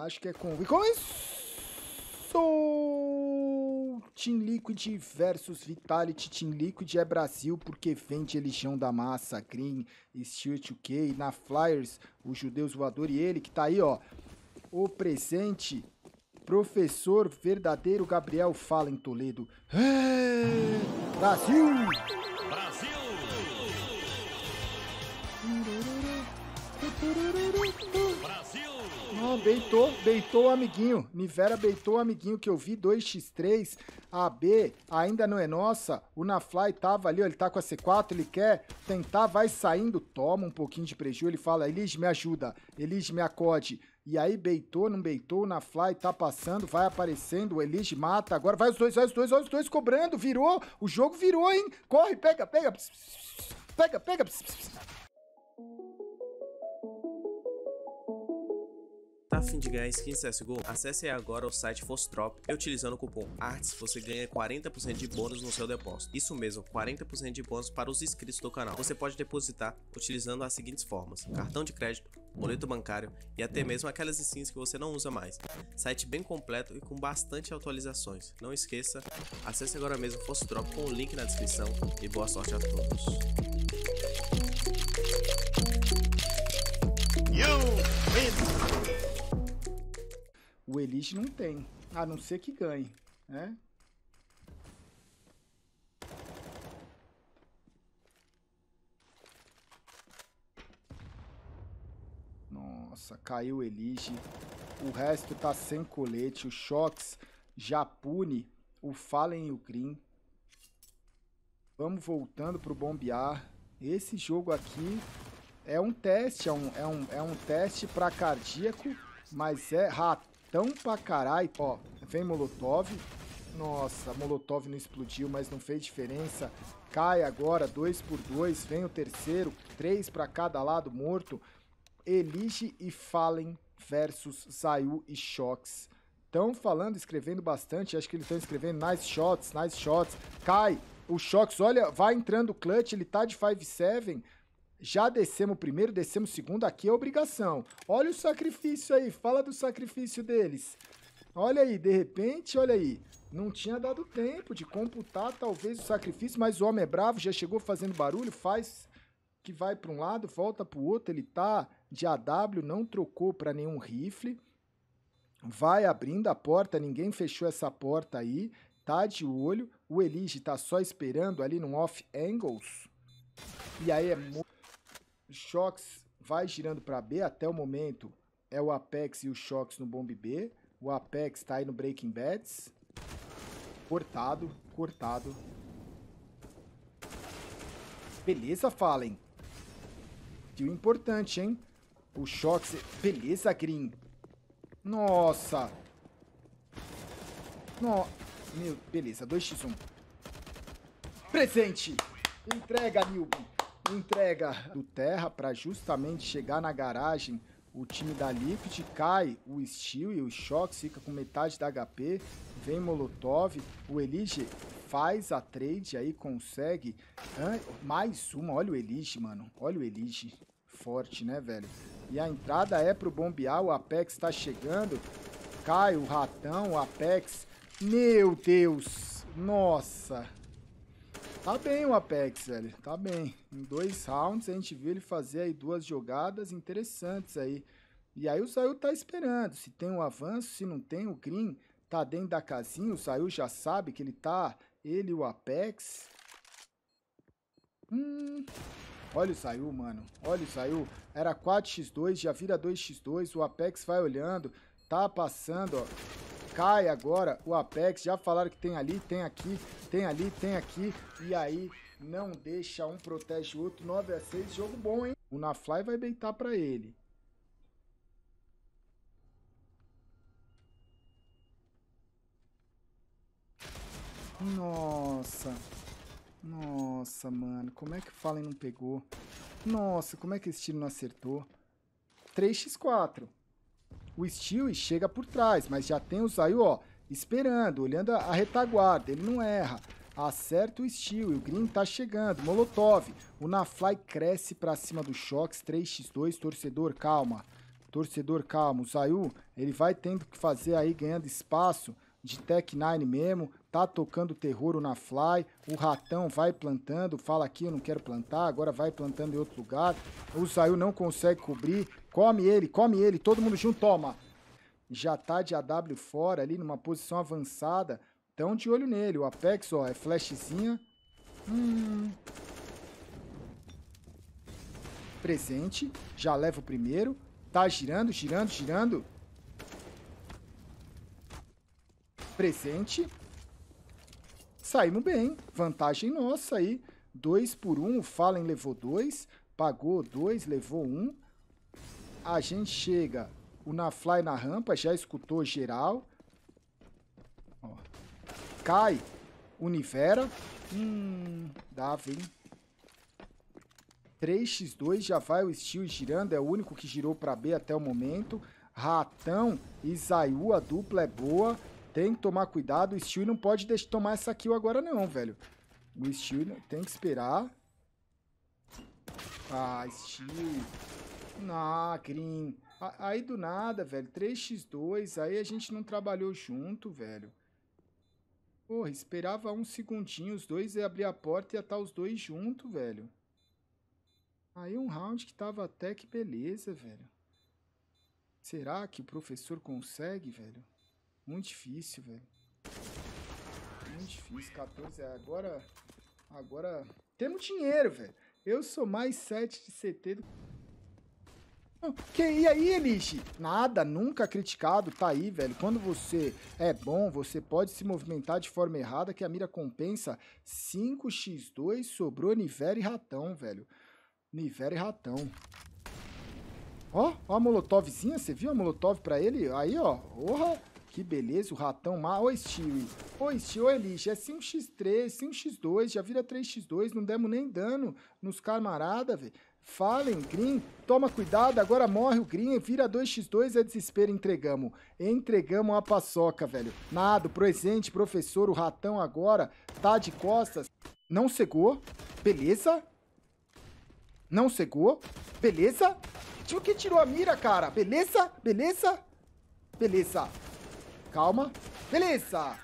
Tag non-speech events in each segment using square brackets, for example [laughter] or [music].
Acho que é com... E começou! Team Liquid versus Vitality. Team Liquid é Brasil porque vende religião da massa. Green, Steel UK, Na Flyers, o Judeus Voador e ele que tá aí, ó. O presente Professor verdadeiro Gabriel fala em Toledo. É, Brasil! beitou, beitou o amiguinho. Nivera beitou o amiguinho que eu vi, 2x3. A B ainda não é nossa. O Nafly tava ali, ó, ele tá com a C4, ele quer tentar, vai saindo, toma um pouquinho de prejuízo. Ele fala, Elis, me ajuda, Elis, me acode. E aí beitou, não beitou, na fly tá passando, vai aparecendo, o Elige mata, agora vai os dois, vai os dois, vai os dois cobrando, virou, o jogo virou, hein? Corre, pega, pega, pega, pega, pega, pega. fim de ganhar skins CSGO, acesse agora o site Fostrop e utilizando o cupom ARTS você ganha 40% de bônus no seu depósito. Isso mesmo, 40% de bônus para os inscritos do canal. Você pode depositar utilizando as seguintes formas: cartão de crédito, boleto bancário e até mesmo aquelas skins que você não usa mais. Site bem completo e com bastante atualizações. Não esqueça, acesse agora mesmo Fostrop com o link na descrição e boa sorte a todos. You win. O Elite não tem, a não ser que ganhe, né? Nossa, caiu o Elige. O resto tá sem colete. O Shox já pune o Fallen e o Green. Vamos voltando pro bombear. Esse jogo aqui é um teste, é um, é um, é um teste para cardíaco, mas é rato tão pra caralho. Ó, vem Molotov. Nossa, Molotov não explodiu, mas não fez diferença. Cai agora, dois por dois. Vem o terceiro, três para cada lado morto. Elige e Fallen versus Zayu e Shox. Estão falando, escrevendo bastante. Acho que eles estão escrevendo nice shots, nice shots. Cai, o Shox, olha, vai entrando o clutch. Ele tá de 5-7. Já descemos primeiro, descemos segundo, aqui é obrigação. Olha o sacrifício aí, fala do sacrifício deles. Olha aí, de repente, olha aí. Não tinha dado tempo de computar talvez o sacrifício, mas o homem é bravo, já chegou fazendo barulho, faz que vai para um lado, volta para o outro, ele tá de AW, não trocou para nenhum rifle. Vai abrindo a porta, ninguém fechou essa porta aí, tá de olho. O Elige tá só esperando ali no off angles. E aí é muito Shox vai girando para B até o momento. É o Apex e o Shox no bomb B. O Apex está aí no Breaking Bats. Cortado, cortado. Beleza, Fallen. deu importante, hein? O Shox... Beleza, Green. Nossa. No... Meu, beleza. 2x1. Presente. Entrega, Nilby. Entrega do Terra para justamente chegar na garagem. O time da Liquid cai, o Steel e o Shox fica com metade da HP, vem Molotov, o Elige faz a trade aí, consegue mais uma, olha o Elige, mano, olha o Elige, forte, né, velho? E a entrada é pro bombear, o Apex tá chegando, cai o Ratão, o Apex, meu Deus, nossa, Tá bem o Apex, velho. Tá bem. Em dois rounds a gente viu ele fazer aí duas jogadas interessantes aí. E aí o Saiu tá esperando. Se tem um avanço, se não tem, o Green tá dentro da casinha. O Saiu já sabe que ele tá. Ele o Apex. Hum. Olha o Saiu, mano. Olha o Saiu. Era 4x2, já vira 2x2. O Apex vai olhando. Tá passando, ó cai agora o Apex. Já falaram que tem ali, tem aqui, tem ali, tem aqui. E aí não deixa um, protege o outro. 9 a 6 jogo bom, hein? O Nafly vai beitar pra ele. Nossa. Nossa, mano. Como é que o Fallen não pegou? Nossa, como é que esse tiro não acertou? 3x4 o Stewie chega por trás, mas já tem o Zayu, ó, esperando, olhando a, retaguarda, ele não erra. Acerta o Steel, o Green tá chegando, Molotov. O Nafly cresce para cima do Shox, 3x2, torcedor, calma. Torcedor, calma. O Zayu, ele vai tendo que fazer aí, ganhando espaço de Tech Nine mesmo, tá tocando terror na fly, o ratão vai plantando, fala aqui eu não quero plantar, agora vai plantando em outro lugar, o Zayu não consegue cobrir, come ele, come ele, todo mundo junto, toma! Já tá de AW fora ali, numa posição avançada, tão de olho nele, o Apex, ó, é flashzinha, hum... Presente, já leva o primeiro, tá girando, girando, girando, presente. Saímos bem, vantagem nossa aí. 2 por 1, um, o Fallen levou 2, pagou 2, levou 1. Um. A gente chega, o Nafly na rampa, já escutou geral. Ó. Cai, Univera. Hum, dava, hein? 3x2, já vai o Steel girando, é o único que girou para B até o momento. Ratão e Zayu, a dupla é boa. Tem que tomar cuidado. O Steel não pode deixar tomar essa kill agora não, velho. O Steel tem que esperar. Ah, Steel. Ah, Green. Aí do nada, velho. 3x2. Aí a gente não trabalhou junto, velho. Porra, esperava um segundinho. Os dois iam abrir a porta e ia estar tá os dois junto, velho. Aí um round que tava até que beleza, velho. Será que o professor consegue, velho? Muito difícil, velho. Muito difícil. 14 é. Agora. Agora. Temos dinheiro, velho. Eu sou mais 7 de CT do ah, que, e aí, Elixir? Nada, nunca criticado, tá aí, velho. Quando você é bom, você pode se movimentar de forma errada, que a mira compensa 5x2, sobrou Nivera e Ratão, velho. Nivera e Ratão. Ó, ó a molotovzinha, você viu a molotov pra ele? Aí, ó, orra. Que beleza, o ratão má. Oi, Steve. Oi, Steve, oi, Elixir. É 5x3, 5x2, já vira 3x2. Não demos nem dano nos camarada, velho. Fallen, Green, toma cuidado, agora morre o Green, vira 2x2, é desespero, entregamos. Entregamos a paçoca, velho. Nado, presente, professor, o ratão agora, tá de costas. Não cegou, beleza? Não cegou, beleza? Tio que tirou a mira, cara, beleza? Beleza? Beleza. Calma. Beleza!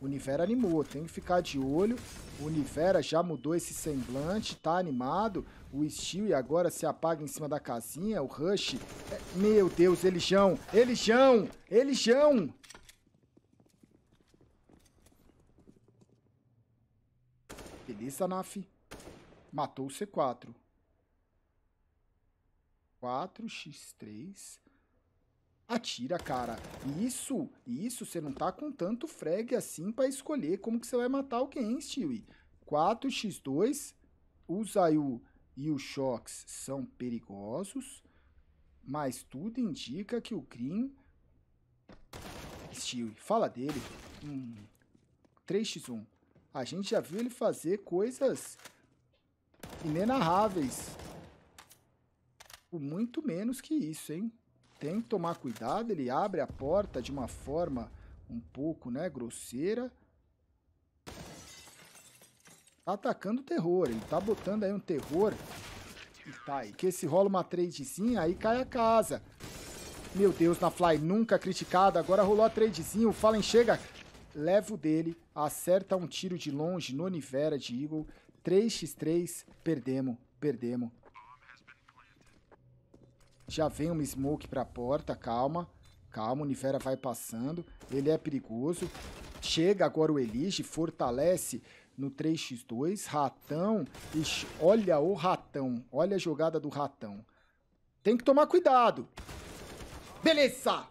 O Univera animou, tem que ficar de olho. O Univera já mudou esse semblante, tá animado. O Steel agora se apaga em cima da casinha. O Rush... É... Meu Deus, Elijão! Elijão! Elijão! Beleza, Naf. Matou o C4. 4x3 atira, cara. E isso, isso, você não tá com tanto frag assim para escolher como que você vai matar alguém, Stewie. 4x2, o Zayu e o Shox são perigosos, mas tudo indica que o Green... Stewie, fala dele. Hum, 3x1. A gente já viu ele fazer coisas inenarráveis. Por muito menos que isso, hein? tem que tomar cuidado, ele abre a porta de uma forma um pouco né, grosseira. Tá atacando o terror, ele tá botando aí um terror. Tá, e tá aí, que se rola uma tradezinha, aí cai a casa. Meu Deus, na Fly nunca criticada, agora rolou a tradezinha, o Fallen chega, leva o dele, acerta um tiro de longe no Nivera de Eagle, 3x3, perdemos, perdemos, já vem uma smoke pra porta, calma. Calma, o Nifera vai passando. Ele é perigoso. Chega agora o Elige, fortalece no 3x2. Ratão. Ixi, olha o ratão. Olha a jogada do ratão. Tem que tomar cuidado. Beleza!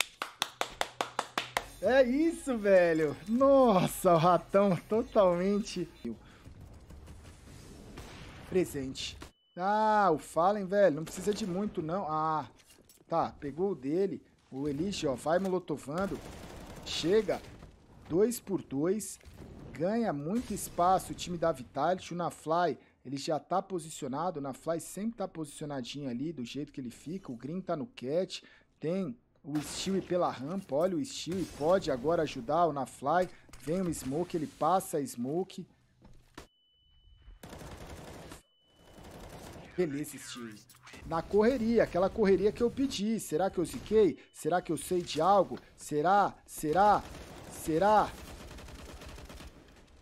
É isso, velho. Nossa, o ratão totalmente... Presente. Ah, o Fallen, velho, não precisa de muito, não. Ah, tá, pegou o dele. O Elish, ó, vai molotovando. Chega, dois por dois. Ganha muito espaço o time da Vitality. O Nafly, ele já tá posicionado. O Nafly sempre tá posicionadinho ali, do jeito que ele fica. O Green tá no cat. Tem o Steel pela rampa. Olha, o Steel pode agora ajudar o Nafly. Vem o Smoke, ele passa a Smoke. beleza esse Na correria, aquela correria que eu pedi. Será que eu ziquei? Será que eu sei de algo? Será? Será? Será?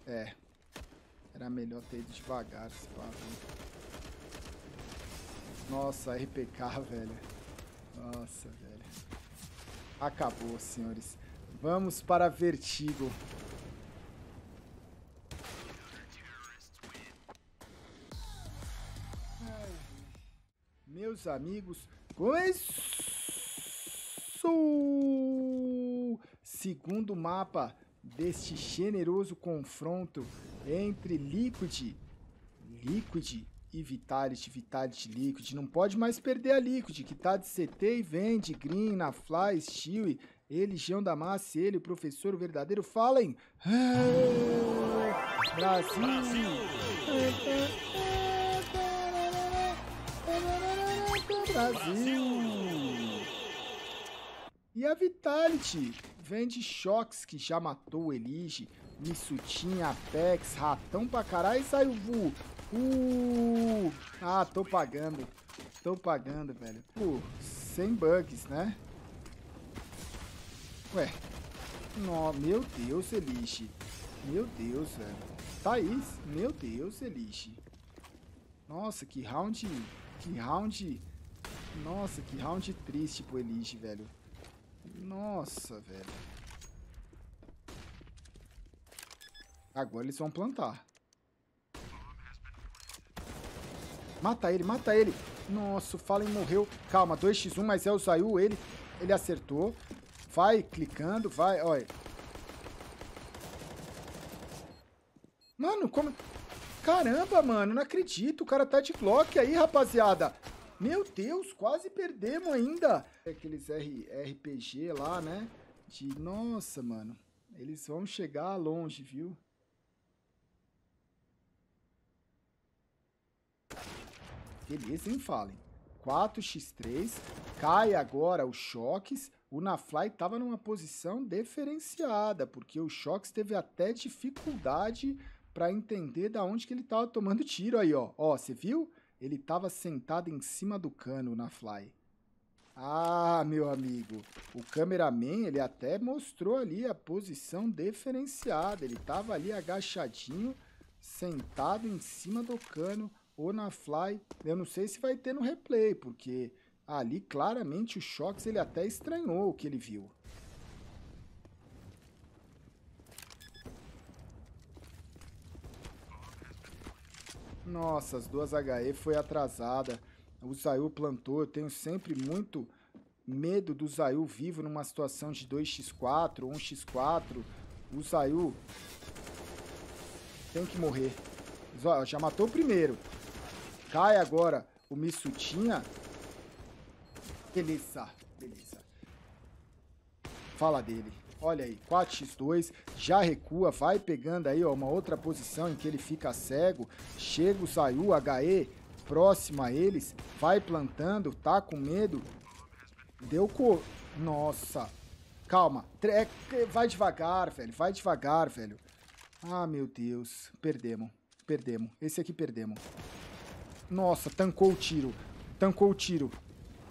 É. Era melhor ter ido devagar, se pá, Nossa, RPK, velho. Nossa, velho. Acabou, senhores. Vamos para Vertigo. queridos amigos, começou! Segundo mapa deste generoso confronto entre Liquid, Liquid e Vitality, Vitality Liquid. Não pode mais perder a Liquid, que tá de CT e vende. Green, na Fly, Stewie, ele, Jean massa ele, o professor, o verdadeiro. Falem! Brasil! Brasil. Brasil! E a Vitality vende choques que já matou Elige, Missutinha, Apex, Ratão pra caralho e saiu Vu. Uh! Ah, tô pagando. Tô pagando, velho. Por 100 bugs, né? Ué. No, meu Deus, Elige. Meu Deus, velho. Thaís, meu Deus, Elige. Nossa, que round... Que round nossa, que round triste pro Elige, velho. Nossa, velho. Agora eles vão plantar. Mata ele, mata ele. Nossa, o Fallen morreu. Calma, 2x1, mas é o Zayu, ele, ele acertou. Vai clicando, vai, olha. Mano, como... Caramba, mano, não acredito. O cara tá de Glock aí, rapaziada. Meu Deus, quase perdemos ainda. Aqueles R, RPG lá, né? De, nossa, mano. Eles vão chegar longe, viu? Beleza, hein, Fallen? 4x3. Cai agora os choques. O Nafly estava numa posição diferenciada, porque o Choques teve até dificuldade para entender da onde que ele estava tomando tiro aí, ó. Ó, você viu? Ele estava sentado em cima do cano na fly. Ah, meu amigo, o cameraman ele até mostrou ali a posição diferenciada. Ele estava ali agachadinho, sentado em cima do cano ou na fly. Eu não sei se vai ter no replay, porque ali claramente o Shox ele até estranhou o que ele viu. Nossa, as duas HE foi atrasada. O Zayu plantou. Eu tenho sempre muito medo do Zayu vivo numa situação de 2x4, 1x4. O Zayu tem que morrer. Já matou o primeiro. Cai agora o Missutinha. Beleza, beleza. Fala dele. Olha aí, 4x2, já recua, vai pegando aí ó, uma outra posição em que ele fica cego. Chega o Zayu, HE próximo a eles, vai plantando, tá com medo. Deu cor. Nossa, calma, é vai devagar, velho, vai devagar, velho. Ah, meu Deus, perdemos, perdemos, esse aqui perdemos. Nossa, tancou o tiro, tancou o tiro.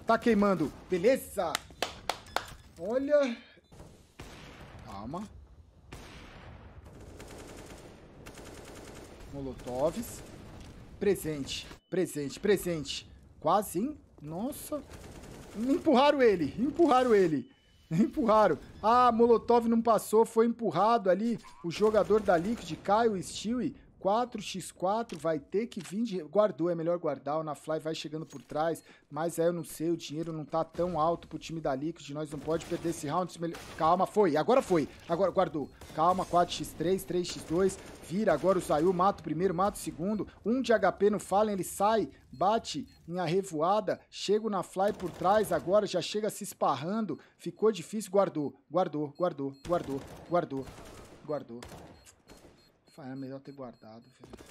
Tá queimando, beleza? Olha, Calma. Molotovs. Presente, presente, presente. Quase, hein? Nossa. Empurraram ele, empurraram ele. [laughs] Empurraram. Ah, Molotov não passou, foi empurrado ali. O jogador da Liquid, Caio Stewie, 4x4 vai ter que vir de... Guardou, é melhor guardar. O Na Fly vai chegando por trás. Mas aí é, eu não sei, o dinheiro não tá tão alto pro time da Liquid. Nós não pode perder esse round. Calma, foi. Agora foi. Agora guardou. Calma, 4x3, 3x2. Vira agora o Zayu. Mata o primeiro, mata o segundo. Um de HP no Fallen, ele sai. Bate em arrevoada. Chega o Na Fly por trás. Agora já chega se esparrando. Ficou difícil. Guardou, guardou, guardou, guardou, guardou, guardou. Falha, melhor ter guardado, velho.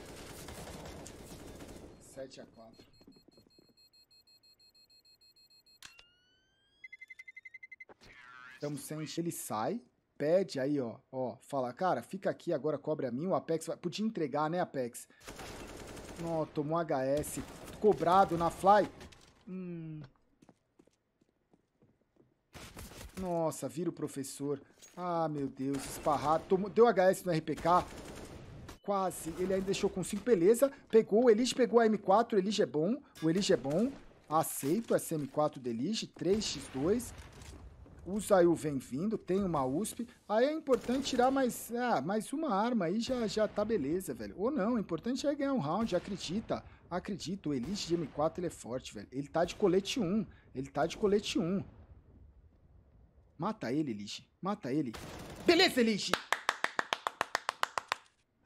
7 a 4. Estamos sem. Ele sai, pede aí, ó. Ó, fala, cara, fica aqui agora, cobre a mim. O Apex vai. Podia entregar, né, Apex? Ó, tomou HS. Cobrado na fly. Hum. Nossa, vira o professor. Ah, meu Deus, esparrado. Tomou, deu HS no RPK quase. Ele ainda deixou com 5, beleza. Pegou, o Elige pegou a M4, o Elige é bom. O Elige é bom. Aceito essa M4 do Elige, 3x2. O Zayu vem vindo, tem uma USP. Aí é importante tirar mais, ah, mais uma arma aí, já, já tá beleza, velho. Ou não, o importante é ganhar um round, acredita. Acredita, o Elite de M4 ele é forte, velho. Ele tá de colete 1, ele tá de colete 1. Mata ele, Elite, mata ele. Beleza, Elite!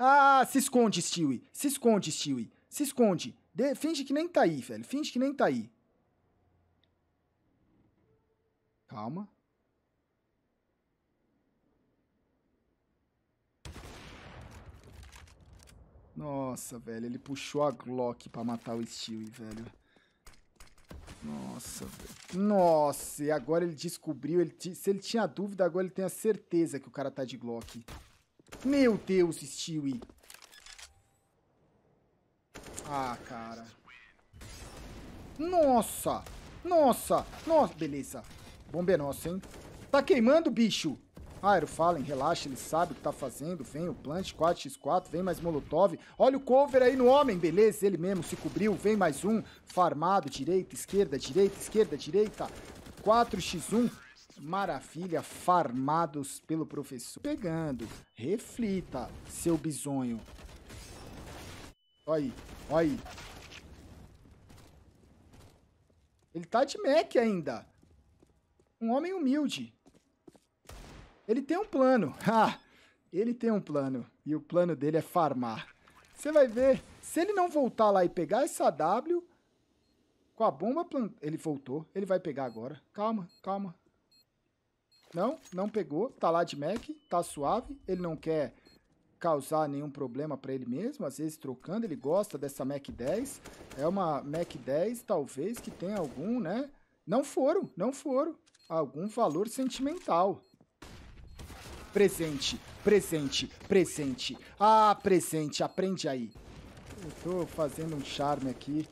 Ah, se esconde, Stewie. Se esconde, Stewie. Se esconde. De... Finge que nem tá aí, velho. Finge que nem tá aí. Calma. Nossa, velho, ele puxou a Glock pra matar o Stewie, velho. Nossa, velho. Nossa, e agora ele descobriu. Ele se ele tinha dúvida, agora ele tem a certeza que o cara tá de Glock. Meu Deus, Stewie. Ah, cara. Nossa. Nossa. Nossa. Beleza. Bomba é nossa, hein? Tá queimando, bicho. Ah, Fallen, relaxa, ele sabe o que tá fazendo. Vem o plant, 4x4, vem mais molotov. Olha o cover aí no homem, beleza, ele mesmo se cobriu. Vem mais um, farmado, direita, esquerda, direita, esquerda, direita. 4x1, maravilha farmados pelo professor. Pegando, reflita, seu bizonho. Olha aí, olha aí. Ele tá de mec ainda. Um homem humilde. Ele tem um plano. [laughs] Ha! Ele tem um plano. E o plano dele é farmar. Você vai ver. Se ele não voltar lá e pegar essa W, com a bomba plant... Ele voltou. Ele vai pegar agora. Calma, calma. Não, não pegou. Tá lá de Mac, tá suave. Ele não quer causar nenhum problema para ele mesmo, às vezes trocando, ele gosta dessa Mac 10. É uma Mac 10, talvez, que tenha algum, né? Não foram, não foram. Algum valor sentimental. Presente, presente, presente. Ah, presente, aprende aí. Eu tô fazendo um charme aqui.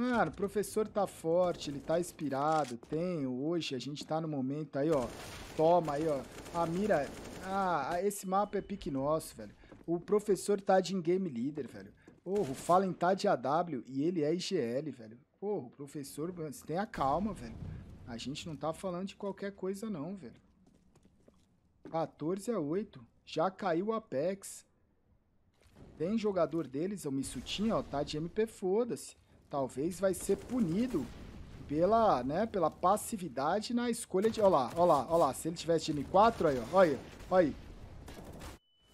Mano, o professor tá forte, ele tá inspirado, tem hoje, a gente tá no momento aí, ó. Toma aí, ó. A mira... Ah, esse mapa é pique nosso, velho. O professor tá de in-game leader, velho. Porra, o Fallen tá de AW e ele é IGL, velho. Porra, o professor, você tenha calma, velho. A gente não tá falando de qualquer coisa não, velho. 14 a 8. Já caiu o Apex. Tem jogador deles, o Missutinha, ó, tá de MP, foda-se talvez vai ser punido pela, né, pela passividade na escolha de... Olha lá, olha lá, olha lá. Se ele tivesse de M4, olha aí, Olha aí, aí.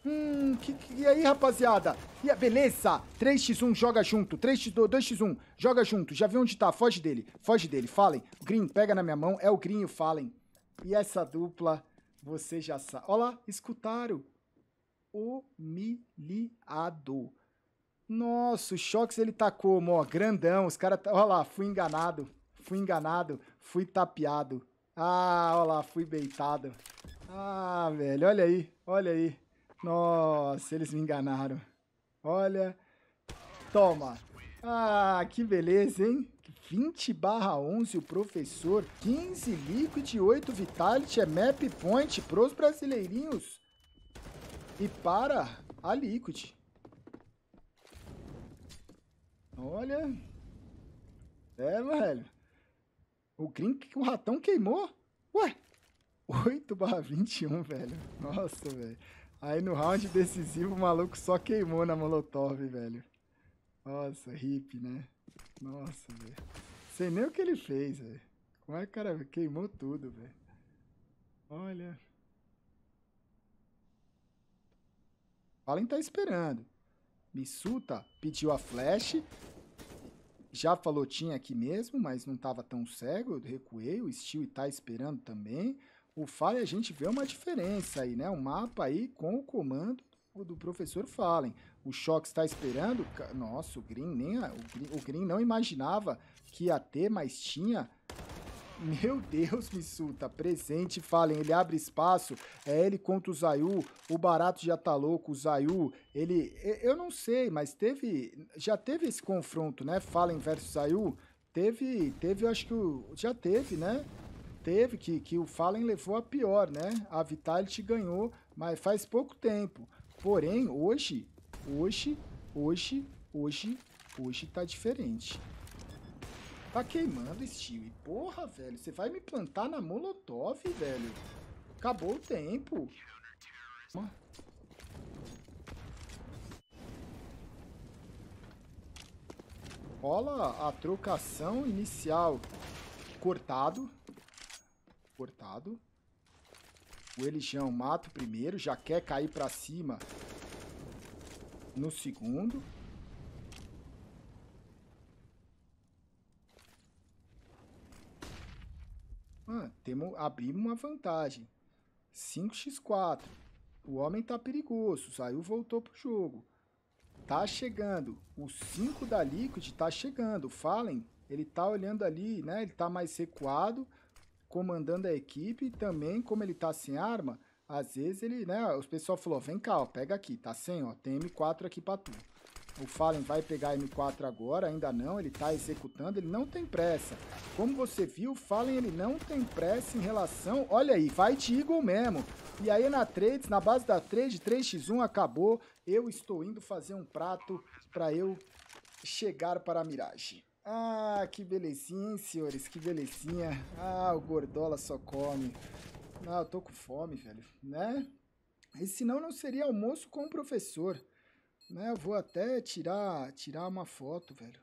Hum, que, que, e aí, rapaziada? E a, beleza, 3x1, joga junto. 3x2, 2x1, joga junto. Já vi onde tá, foge dele, foge dele, Fallen, Green, pega na minha mão, é o Green, e o Fallen. E essa dupla, você já sabe. Olha lá, escutaram. Humilhado. Nossa, o Shox ele tá como, ó, grandão. Os caras, tá... olha lá, fui enganado, fui enganado, fui tapeado. Ah, olha lá, fui beitado. Ah, velho, olha aí, olha aí. Nossa, eles me enganaram. Olha, toma. Ah, que beleza, hein? 20 barra 11 o professor, 15 liquid, 8 vitality, é map point pros brasileirinhos. E para a liquid. Olha. É, velho. O Krink que o ratão queimou? Ué! 8 barra 21, velho. Nossa, velho. Aí no round decisivo o maluco só queimou na Molotov, velho. Nossa, hip, né? Nossa, velho. Sei nem o que ele fez, velho. Como é que o cara queimou tudo, velho? Olha. Fallen tá esperando. Missuta pediu a flash. Já falou tinha aqui mesmo, mas não estava tão cego. Eu recuei, o Steel está esperando também. O Fallen, a gente vê uma diferença aí, né? O mapa aí com o comando do professor Fallen. O Shock está esperando. Nossa, o Green nem... O Green, o Green não imaginava que ia ter, mas tinha meu Deus, Missu, tá presente, falem, ele abre espaço, é ele contra o Zayu, o Barato já tá louco, o Zayu, ele, eu não sei, mas teve, já teve esse confronto, né, Fallen versus Zayu, teve, teve, acho que, o, já teve, né, teve, que, que o Fallen levou a pior, né, a Vitality ganhou, mas faz pouco tempo, porém, hoje, hoje, hoje, hoje, hoje tá diferente, tá queimando, Steve. Porra, velho. Você vai me plantar na Molotov, velho. Acabou o tempo. Olha a trocação inicial. Cortado. Cortado. O Elijão mata o primeiro, já quer cair pra cima no segundo. temos, abrimos uma vantagem. 5x4. O homem tá perigoso. Saiu, voltou pro jogo. Tá chegando. O 5 da Liquid tá chegando. O Fallen, ele tá olhando ali, né? Ele tá mais recuado, comandando a equipe. também, como ele tá sem arma, às vezes ele, né? Os pessoal falou, vem cá, ó, pega aqui. Tá sem, ó. Tem M4 aqui pra tu. O Fallen vai pegar M4 agora, ainda não, ele está executando, ele não tem pressa. Como você viu, o Fallen ele não tem pressa em relação... Olha aí, Fight Eagle mesmo. E aí na trades, na base da trade, 3x1 acabou. Eu estou indo fazer um prato para eu chegar para a miragem. Ah, que belezinha, hein, senhores, que belezinha. Ah, o gordola só come. Ah, eu tô com fome, velho, né? E senão não seria almoço com o professor. Né, eu vou até tirar, tirar uma foto, velho.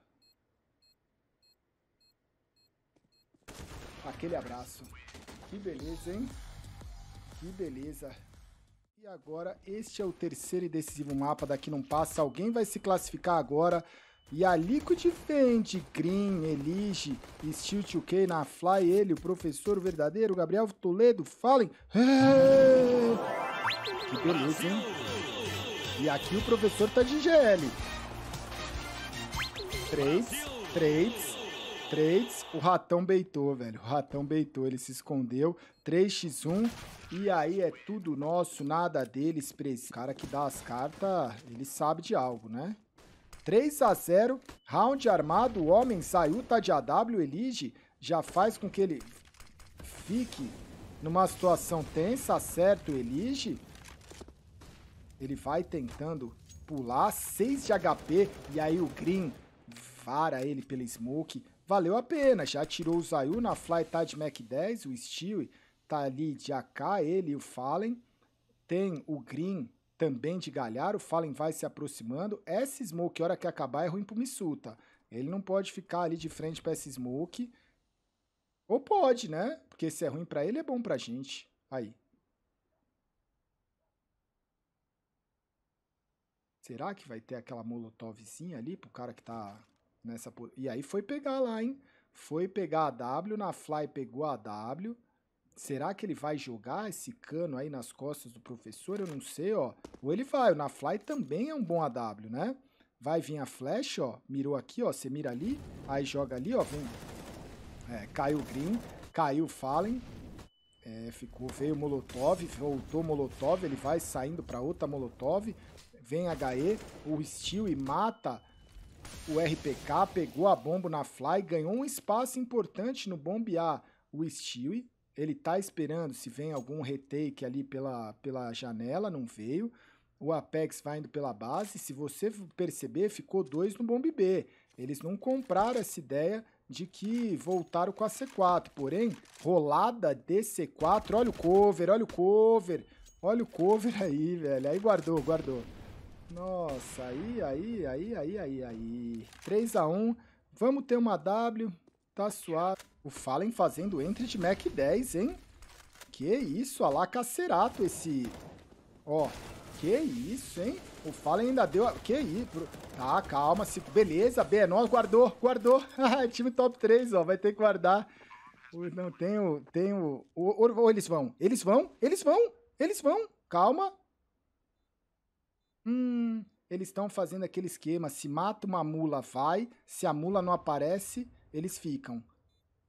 Aquele abraço. Que beleza, hein? Que beleza. E agora, este é o terceiro e decisivo mapa daqui não passa. Alguém vai se classificar agora. E a Liquid vende Green, Elige, Steel 2K na Fly, ele, o professor verdadeiro, Gabriel Toledo, falem. É! Que beleza, hein? E aqui o professor tá de GL. Três, três, três. O ratão beitou, velho. O ratão beitou, ele se escondeu. 3x1. E aí é tudo nosso, nada deles. Esse cara que dá as cartas, ele sabe de algo, né? 3 a 0 round armado, o homem saiu, tá de AW, elige, já faz com que ele fique numa situação tensa, certo? o elige, ele vai tentando pular, 6 de HP, e aí o Green vara ele pela Smoke. Valeu a pena, já tirou o Zayu na Fly, tá de Mac 10, o Stewie tá ali de AK, ele e o Fallen. Tem o Green também de galhar, o Fallen vai se aproximando. Essa Smoke, hora que acabar, é ruim pro Missuta. Ele não pode ficar ali de frente para essa Smoke. Ou pode, né? Porque se é ruim para ele, é bom pra gente. Aí. Será que vai ter aquela molotovzinha ali pro cara que tá nessa... E aí foi pegar lá, hein? Foi pegar a W, na fly pegou a W. Será que ele vai jogar esse cano aí nas costas do professor? Eu não sei, ó. Ou ele vai, o na fly também é um bom AW, né? Vai vir a flash, ó. Mirou aqui, ó. Você mira ali, aí joga ali, ó. Vem. É, caiu o Green, caiu o Fallen. É, ficou, veio o Molotov, voltou o Molotov, ele vai saindo para outra Molotov, vem HE, o Steel e mata o RPK, pegou a bomba na Fly, ganhou um espaço importante no bombear o Steel. Ele tá esperando se vem algum retake ali pela, pela janela, não veio. O Apex vai indo pela base. Se você perceber, ficou dois no bombe B. Eles não compraram essa ideia de que voltaram com a C4. Porém, rolada de C4. Olha o cover, olha o cover. Olha o cover aí, velho. Aí guardou, guardou. Nossa, aí, aí, aí, aí, aí, aí. 3x1. Vamos ter uma W. Tá suave. O Fallen fazendo entry de Mac 10, hein? Que isso, lá, cacerato esse... Ó, que isso, hein? O Fallen ainda deu... A... Que isso? Tá, calma. Se... Beleza, BNO guardou, guardou. [laughs] Time top 3, ó. Vai ter que guardar. Não, tem o... Tem o... Ou eles vão. Eles vão? Eles vão? Eles vão? Calma. Hum, eles estão fazendo aquele esquema: se mata uma mula, vai, se a mula não aparece, eles ficam.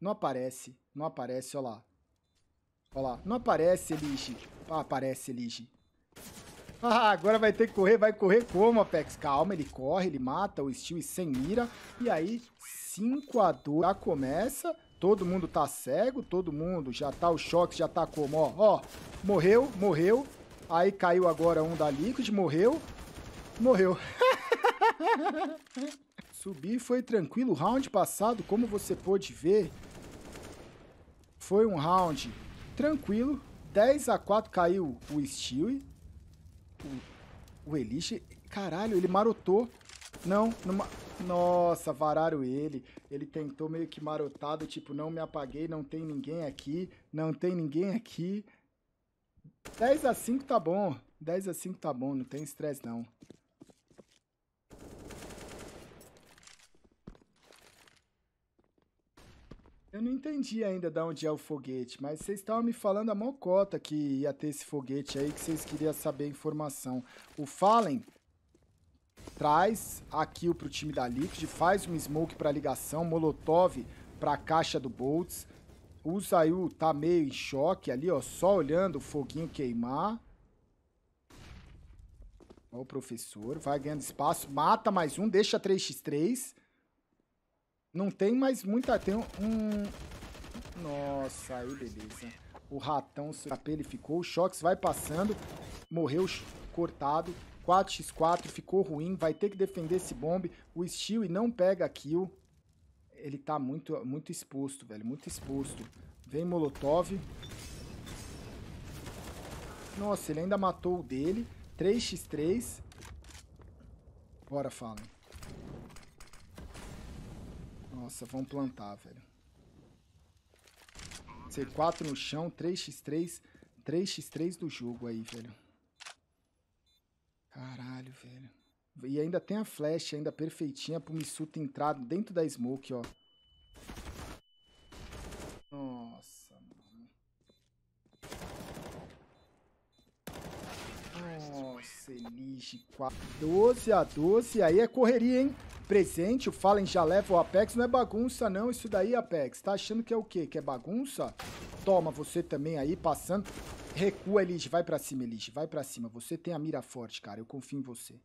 Não aparece, não aparece, olha lá. Olha lá, não aparece, Elige. Ah, aparece, Elige. [laughs] Ah, agora vai ter que correr, vai correr como, Apex? Calma, ele corre, ele mata o Steel sem mira. E aí, 5x2, já começa, todo mundo tá cego, todo mundo já tá, o choque já tá como, ó, ó, morreu, morreu, Aí caiu agora um da Liquid, morreu. Morreu. [laughs] Subi, foi tranquilo. O round passado, como você pôde ver, foi um round tranquilo. 10 a 4 caiu o Stewie, O, o Elixir. Caralho, ele marotou. Não, numa... Nossa, vararam ele. Ele tentou meio que marotado, tipo, não me apaguei, não tem ninguém aqui, não tem ninguém aqui. 10 a 5 tá bom. 10 a 5 tá bom, não tem estresse não. Eu não entendi ainda de onde é o foguete, mas vocês estavam me falando a mocota que ia ter esse foguete aí, que vocês queriam saber a informação. O Fallen traz a kill pro time da Liquid, faz um smoke pra ligação, molotov pra caixa do Boltz, o Zayu tá meio em choque ali, ó. Só olhando o foguinho queimar. Ó o professor. Vai ganhando espaço. Mata mais um. Deixa 3x3. Não tem mais muita... Tem um... Nossa, aí beleza. O ratão ele ficou. O Shox vai passando. Morreu cortado. 4x4. Ficou ruim. Vai ter que defender esse bombe. O Steel não pega kill ele tá muito, muito exposto, velho. Muito exposto. Vem Molotov. Nossa, ele ainda matou o dele. 3x3. Bora, Fallen. Nossa, vamos plantar, velho. C4 no chão, 3x3. 3x3 do jogo aí, velho. Caralho, velho. E ainda tem a flash ainda perfeitinha pro Misuta entrar dentro da smoke, ó. Nossa, mano. Nossa, Elige 4. 12 a 12, aí é correria, hein? Presente, o Fallen já leva o Apex. Não é bagunça, não, isso daí, Apex. Tá achando que é o quê? Que é bagunça? Toma, você também aí, passando. Recua, Elige. Vai pra cima, Elige. Vai pra cima. Você tem a mira forte, cara. Eu confio em você.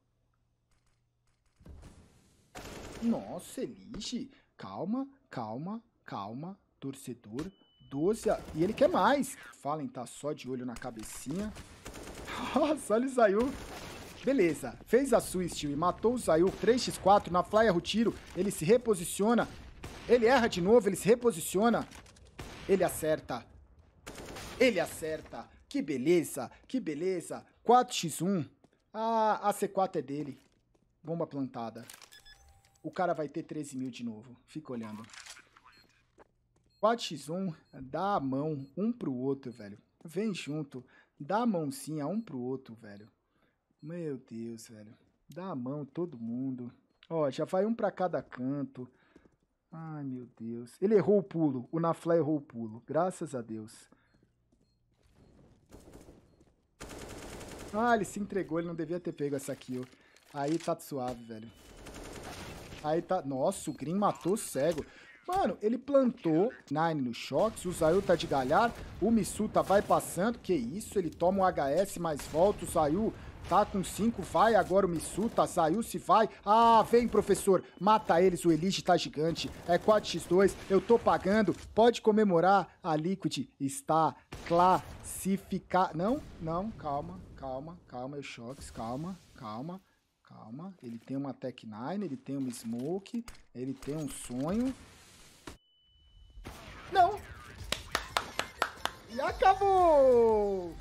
Nossa, Elige. Calma, calma, calma. Torcedor. 12 a... E ele quer mais. Fallen tá só de olho na cabecinha. [laughs] Nossa, olha o Zayu. Beleza. Fez a sua steal e matou o Zayu. 3x4. Na fly erra o tiro. Ele se reposiciona. Ele erra de novo. Ele se reposiciona. Ele acerta. Ele acerta. Que beleza. Que beleza. 4x1. Ah, a C4 é dele. Bomba plantada o cara vai ter 13 mil de novo. Fica olhando. 4x1, dá a mão um pro outro, velho. Vem junto, dá a mãozinha um pro outro, velho. Meu Deus, velho. Dá a mão todo mundo. Ó, já vai um pra cada canto. Ai, meu Deus. Ele errou o pulo. O Nafly errou o pulo. Graças a Deus. Ah, ele se entregou. Ele não devia ter pego essa kill. Aí tá suave, velho. Aí tá... Nossa, o Green matou cego. Mano, ele plantou Nine no Shox, o Zayu tá de galhar, o Misuta vai passando, que isso, ele toma um HS, mas volta, o Zayu tá com 5, vai, agora o Misuta, Zayu se vai, ah, vem professor, mata eles, o Elige tá gigante, é 4x2, eu tô pagando, pode comemorar, a Liquid está classificada, não, não, calma, calma, calma, o Shox, calma, calma, Calma. Ele tem uma Tech 9, ele tem uma Smoke, ele tem um sonho. Não! E acabou!